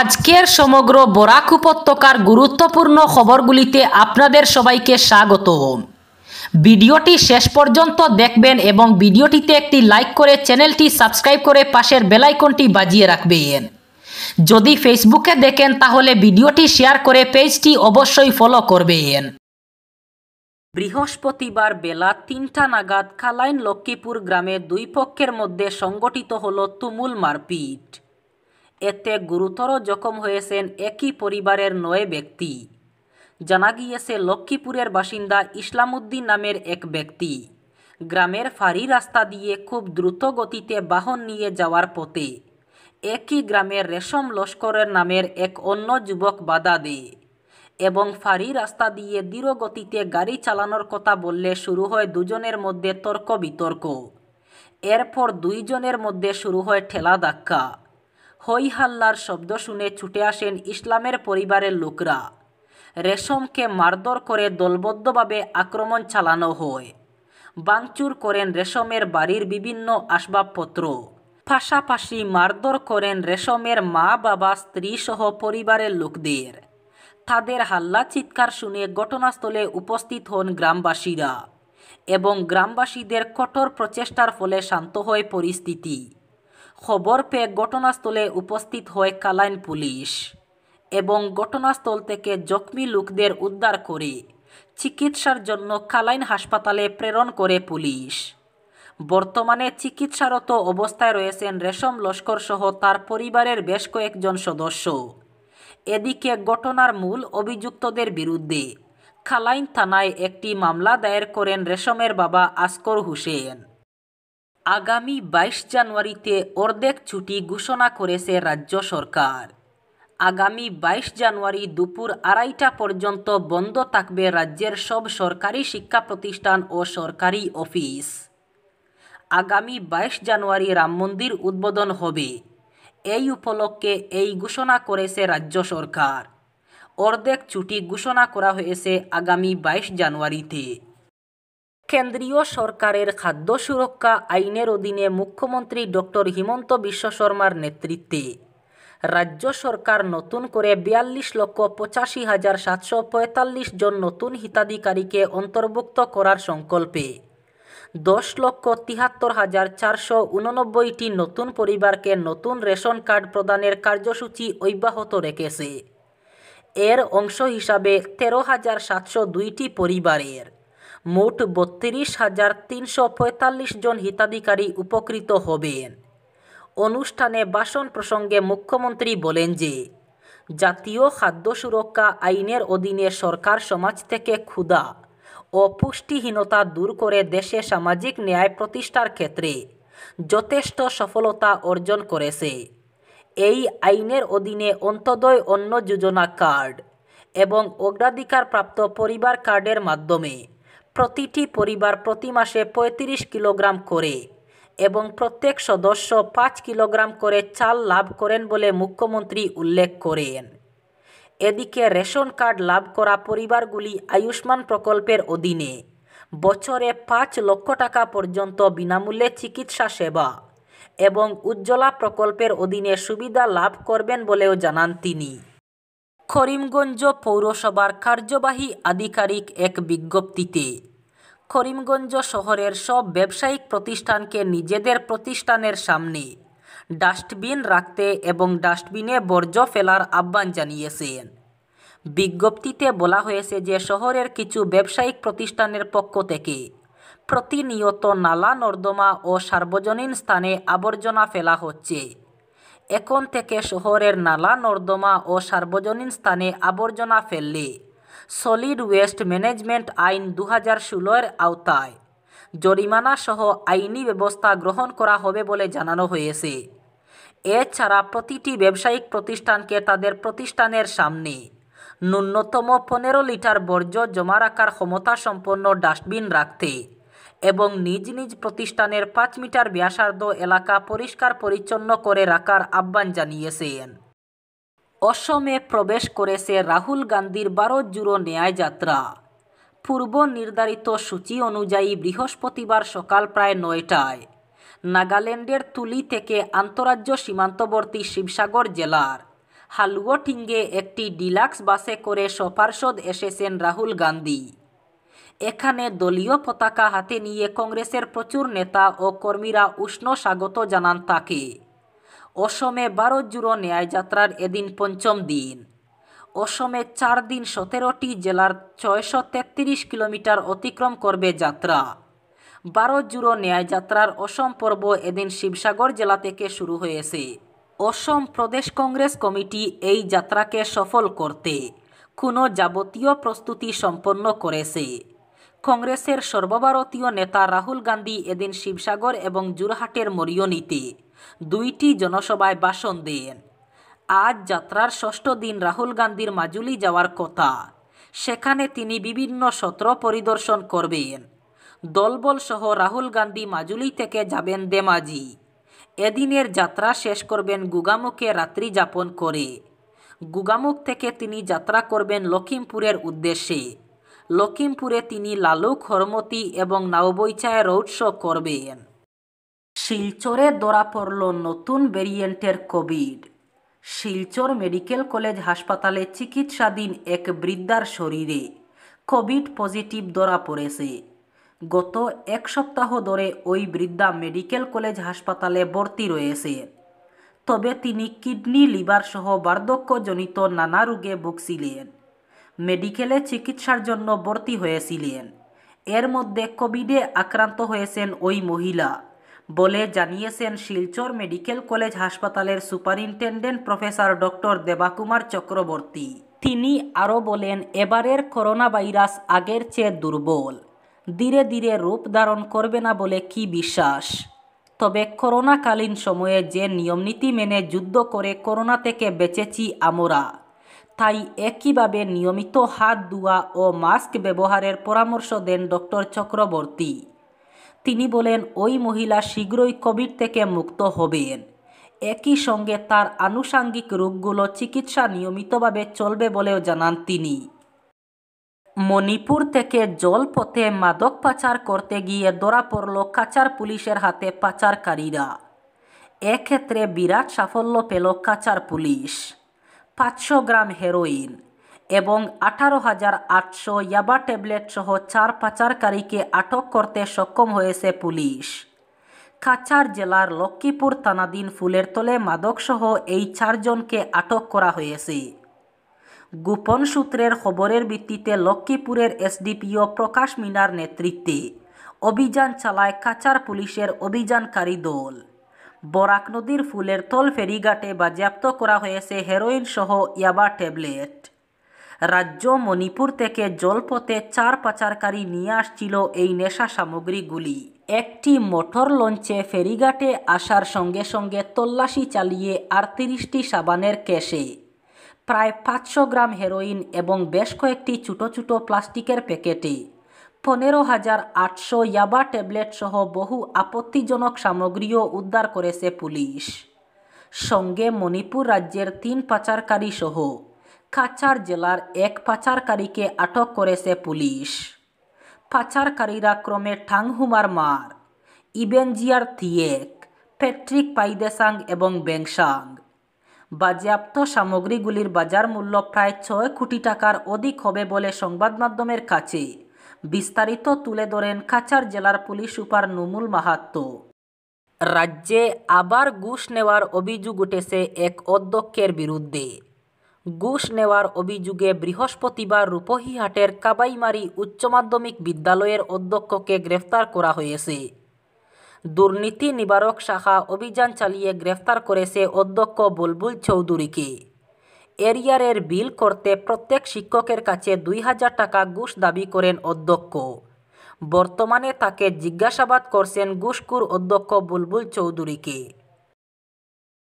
আজকের সমগ্র বরাক উপত্যকার গুরুত্বপূর্ণ খবরগুলিতে আপনাদের সবাইকে স্বাগত ভিডিওটি শেষ পর্যন্ত দেখবেন এবং ভিডিওটিতে একটি লাইক করে চ্যানেলটি সাবস্ক্রাইব করে পাশের বেলাইকনটি বাজিয়ে রাখবেন যদি ফেসবুকে দেখেন তাহলে ভিডিওটি শেয়ার করে পেজটি অবশ্যই ফলো করবেন বৃহস্পতিবার বেলা তিনটা নাগাদ খালাইন লক্ষ্মীপুর গ্রামে দুই পক্ষের মধ্যে সংগঠিত হল তুমুল মারপিট এতে গুরুতর জখম হয়েছেন একই পরিবারের নয় ব্যক্তি জানা গিয়েছে লক্ষ্মীপুরের বাসিন্দা ইসলামউদ্দিন নামের এক ব্যক্তি গ্রামের ফাঁড়ি রাস্তা দিয়ে খুব দ্রুত গতিতে বাহন নিয়ে যাওয়ার পথে একই গ্রামের রেশম লস্করের নামের এক অন্য যুবক বাধা দেয় এবং ফাঁড়ি রাস্তা দিয়ে দৃঢ় গতিতে গাড়ি চালানোর কথা বললে শুরু হয় দুজনের মধ্যে তর্ক বিতর্ক এরপর দুইজনের মধ্যে শুরু হয় ঠেলা ধাক্কা হই হাল্লার শব্দ শুনে ছুটে আসেন ইসলামের পরিবারের লোকরা রেশমকে মারধর করে দলবদ্ধভাবে আক্রমণ চালানো হয় বাংচুর করেন রেশমের বাড়ির বিভিন্ন আসবাবপত্র পাশাপাশি মারধর করেন রেশমের মা বাবা স্ত্রী সহ পরিবারের লোকদের তাদের হাল্লা চিৎকার শুনে ঘটনাস্থলে উপস্থিত হন গ্রামবাসীরা এবং গ্রামবাসীদের কঠোর প্রচেষ্টার ফলে শান্ত হয় পরিস্থিতি খবর পেয়ে ঘটনাস্থলে উপস্থিত হয় কালাইন পুলিশ এবং ঘটনাস্থল থেকে জখমি লোকদের উদ্ধার করে চিকিৎসার জন্য কালাইন হাসপাতালে প্রেরণ করে পুলিশ বর্তমানে চিকিৎসারত অবস্থায় রয়েছেন রেশম লস্কর সহ তার পরিবারের বেশ কয়েকজন সদস্য এদিকে ঘটনার মূল অভিযুক্তদের বিরুদ্ধে খালাইন থানায় একটি মামলা দায়ের করেন রেশমের বাবা আসকর হুসেন আগামী বাইশ জানুয়ারিতে অর্ধেক ছুটি ঘোষণা করেছে রাজ্য সরকার আগামী বাইশ জানুয়ারি দুপুর আড়াইটা পর্যন্ত বন্ধ থাকবে রাজ্যের সব সরকারি শিক্ষা প্রতিষ্ঠান ও সরকারি অফিস আগামী বাইশ জানুয়ারি রাম মন্দির উদ্বোধন হবে এই উপলক্ষে এই ঘোষণা করেছে রাজ্য সরকার অর্ধেক ছুটি ঘোষণা করা হয়েছে আগামী বাইশ জানুয়ারিতে কেন্দ্রীয় সরকারের খাদ্য সুরক্ষা আইনের অধীনে মুখ্যমন্ত্রী ডক্টর হিমন্ত বিশ্ব শর্মার নেতৃত্বে রাজ্য সরকার নতুন করে বিয়াল্লিশ লক্ষ পঁচাশি হাজার সাতশো পঁয়তাল্লিশ জন নতুন হিতাধিকারীকে অন্তর্ভুক্ত করার সংকল্পে দশ লক্ষ তিহাত্তর হাজার চারশো উননব্বইটি নতুন পরিবারকে নতুন রেশন কার্ড প্রদানের কার্যসূচি অব্যাহত রেখেছে এর অংশ হিসাবে তেরো হাজার সাতশো দুইটি পরিবারের মোট বত্রিশ হাজার তিনশো পঁয়তাল্লিশ জন হিতাধিকারী উপকৃত হবেন অনুষ্ঠানে বাসন প্রসঙ্গে মুখ্যমন্ত্রী বলেন যে জাতীয় খাদ্য সুরক্ষা আইনের অধীনে সরকার সমাজ থেকে ক্ষুধা ও পুষ্টিহীনতা দূর করে দেশে সামাজিক ন্যায় প্রতিষ্ঠার ক্ষেত্রে যথেষ্ট সফলতা অর্জন করেছে এই আইনের অধীনে অন্তদয় অন্ন যোজনা কার্ড এবং অগ্রাধিকারপ্রাপ্ত পরিবার কার্ডের মাধ্যমে প্রতিটি পরিবার প্রতি মাসে পঁয়ত্রিশ কিলোগ্রাম করে এবং প্রত্যেক সদস্য পাঁচ কিলোগ্রাম করে চাল লাভ করেন বলে মুখ্যমন্ত্রী উল্লেখ করেন এদিকে রেশন কার্ড লাভ করা পরিবারগুলি আয়ুষ্মান প্রকল্পের অধীনে বছরে পাঁচ লক্ষ টাকা পর্যন্ত বিনামূল্যে চিকিৎসা সেবা এবং উজ্জ্বলা প্রকল্পের অধীনে সুবিধা লাভ করবেন বলেও জানান তিনি করিমগঞ্জ পৌরসভার কার্যবাহী আধিকারিক এক বিজ্ঞপ্তিতে করিমগঞ্জ শহরের সব ব্যবসায়িক প্রতিষ্ঠানকে নিজেদের প্রতিষ্ঠানের সামনে ডাস্টবিন রাখতে এবং ডাস্টবিনে বর্জ্য ফেলার আহ্বান জানিয়েছেন বিজ্ঞপ্তিতে বলা হয়েছে যে শহরের কিছু ব্যবসায়িক প্রতিষ্ঠানের পক্ষ থেকে প্রতিনিয়ত নালা নর্দমা ও সার্বজনীন স্থানে আবর্জনা ফেলা হচ্ছে এখন থেকে শহরের নালা নর্দমা ও সার্বজনীন স্থানে আবর্জনা ফেললে সলিড ওয়েস্ট ম্যানেজমেন্ট আইন দু হাজার ষোলোর আওতায় জরিমানাসহ আইনি ব্যবস্থা গ্রহণ করা হবে বলে জানানো হয়েছে এছাড়া প্রতিটি ব্যবসায়িক প্রতিষ্ঠানকে তাদের প্রতিষ্ঠানের সামনে ন্যূনতম পনেরো লিটার বর্জ্য জমা রাখার ক্ষমতা সম্পন্ন ডাস্টবিন রাখতে এবং নিজ নিজ প্রতিষ্ঠানের পাঁচ মিটার ব্যাসার্ধ এলাকা পরিষ্কার পরিচ্ছন্ন করে রাখার আহ্বান জানিয়েছেন অসমে প্রবেশ করেছে রাহুল গান্ধীর বারো জুড়ো ন্যায় যাত্রা পূর্ব নির্ধারিত সূচি অনুযায়ী বৃহস্পতিবার সকাল প্রায় নয়টায় নাগাল্যান্ডের তুলি থেকে আন্তরাজ্য সীমান্তবর্তী শিবসাগর জেলার হালুয়াটিঙ্গে একটি ডিলাক্স বাসে করে সপার্ষদ এসেছেন রাহুল গান্ধী এখানে দলীয় পতাকা হাতে নিয়ে কংগ্রেসের প্রচুর নেতা ও কর্মীরা উষ্ণ স্বাগত জানান তাকে অসমে বারো জুড়ো ন্যায়যাত্রার এদিন পঞ্চম দিন অসমে চার দিন সতেরোটি জেলার ছয়শো তেত্রিশ কিলোমিটার অতিক্রম করবে যাত্রা বারো জুড়ো ন্যায়যাত্রার অসম পর্ব এদিন শিবসাগর জেলা থেকে শুরু হয়েছে অসম প্রদেশ কংগ্রেস কমিটি এই যাত্রাকে সফল করতে কোনো যাবতীয় প্রস্তুতি সম্পন্ন করেছে কংগ্রেসের সর্বভারতীয় নেতা রাহুল গান্ধী এদিন শিবসাগর এবং জুরহাটের মরিয়নীতে দুইটি জনসভায় ভাষণ দেন আজ যাত্রার ষষ্ঠ দিন রাহুল গান্ধীর মাজুলি যাওয়ার কথা সেখানে তিনি বিভিন্ন সত্র পরিদর্শন করবেন দলবল সহ রাহুল গান্ধী মাজুলি থেকে যাবেন দেমাজি এদিনের যাত্রা শেষ করবেন গুগামুখে রাত্রি যাপন করে গুগামুখ থেকে তিনি যাত্রা করবেন লখিমপুরের উদ্দেশ্যে লখিমপুরে তিনি লালু খরমতি এবং নাওবৈচায় রোড শো করবেন শিলচরে ধরা পড়ল নতুন ভেরিয়েন্টের কোভিড শিলচর মেডিকেল কলেজ হাসপাতালে চিকিৎসাধীন এক বৃদ্ধার শরীরে কোভিড পজিটিভ ধরা পড়েছে গত এক সপ্তাহ ধরে ওই বৃদ্ধা মেডিকেল কলেজ হাসপাতালে ভর্তি রয়েছে তবে তিনি কিডনি লিভার সহ বার্ধক্যজনিত নানা রোগে ভুগছিলেন মেডিকেলে চিকিৎসার জন্য ভর্তি হয়েছিলেন এর মধ্যে কোভিডে আক্রান্ত হয়েছেন ওই মহিলা বলে জানিয়েছেন শিলচর মেডিকেল কলেজ হাসপাতালের superintendent professor doctor Debakumar Chakraborty তিনি আরও বলেন এবারের করোনা ভাইরাস আগের চেয়ে দুর্বল ধীরে ধীরে রূপ ধারণ করবে না বলে কি বিশ্বাস তবে করোনাকালীন সময়ে যে নিয়মনীতি মেনে যুদ্ধ করে করোনা থেকে বেঁচেছি আমরা তাই একইভাবে নিয়মিত হাত ধোয়া ও মাস্ক ব্যবহারের পরামর্শ দেন ডক্টর চক্রবর্তী তিনি বলেন ওই মহিলা শীঘ্রই কোভিড থেকে মুক্ত হবেন একই সঙ্গে তার আনুষাঙ্গিক রোগগুলো চিকিৎসা নিয়মিতভাবে চলবে বলেও জানান তিনি মণিপুর থেকে জলপথে মাদক পাচার করতে গিয়ে ধরা পড়ল কাচার পুলিশের হাতে পাচারকারীরা এক্ষেত্রে বিরাট সাফল্য পেল কাচার পুলিশ পাঁচশো গ্রাম হেরোইন এবং আঠারো হাজার আটশো ইয়াবা ট্যাবলেট সহ চার পাচারকারীকে আটক করতে সক্ষম হয়েছে পুলিশ কাছার জেলার লক্ষ্মীপুর তানাদিন ফুলের তলে মাদকসহ এই চারজনকে আটক করা হয়েছে গোপন সূত্রের খবরের ভিত্তিতে লক্ষ্মীপুরের এসডিপিও প্রকাশ মিনার নেতৃত্বে অভিযান চালায় কাচার পুলিশের অভিযানকারী দল বরাক নদীর ফুলের তল ফেরিঘাটে বাজেয়াপ্ত করা হয়েছে হেরোইন সহ ইয়াবা ট্যাবলেট রাজ্য মণিপুর থেকে জলপথে চার পাচারকারী নিয়ে আসছিল এই নেশা সামগ্রীগুলি একটি মোটর লঞ্চে ফেরিঘাটে আসার সঙ্গে সঙ্গে তল্লাশি চালিয়ে আটত্রিশটি সাবানের ক্যাশে প্রায় পাঁচশো গ্রাম হেরোইন এবং বেশ কয়েকটি ছোটো ছোটো প্লাস্টিকের প্যাকেটে পনেরো হাজার আটশো ইয়াবা ট্যাবলেট সহ বহু আপত্তিজনক সামগ্রীও উদ্ধার করেছে পুলিশ সঙ্গে মণিপুর রাজ্যের তিন পাচারকারী সহ কাছার জেলার এক পাচারকারীকে আটক করেছে পুলিশ পাচারকারীরা ক্রমে ঠাংহুমার মার ইবেনজিয়ার থিয়েক প্যাট্রিক পাইদেসাং এবং বেংসাং বাজেয়াপ্ত সামগ্রীগুলির বাজার মূল্য প্রায় ছয় কোটি টাকার অধিক হবে বলে সংবাদ মাধ্যমের কাছে বিস্তারিত তুলে ধরেন কাছার জেলার পুলিশ সুপার নুমুল মাহাত্তো রাজ্যে আবার ঘুষ নেওয়ার অভিযোগ উঠেছে এক অধ্যক্ষের বিরুদ্ধে ঘুষ নেওয়ার অভিযোগে বৃহস্পতিবার রূপহীহাটের কাবাইমারি উচ্চ মাধ্যমিক বিদ্যালয়ের অধ্যক্ষকে গ্রেফতার করা হয়েছে দুর্নীতি নিবারক শাখা অভিযান চালিয়ে গ্রেফতার করেছে অধ্যক্ষ বুলবুল চৌধুরীকে এরিয়ারের বিল করতে প্রত্যেক শিক্ষকের কাছে দুই হাজার টাকা ঘুষ দাবি করেন অধ্যক্ষ বর্তমানে তাকে জিজ্ঞাসাবাদ করছেন ঘুষকুর অধ্যক্ষ বুলবুল চৌধুরীকে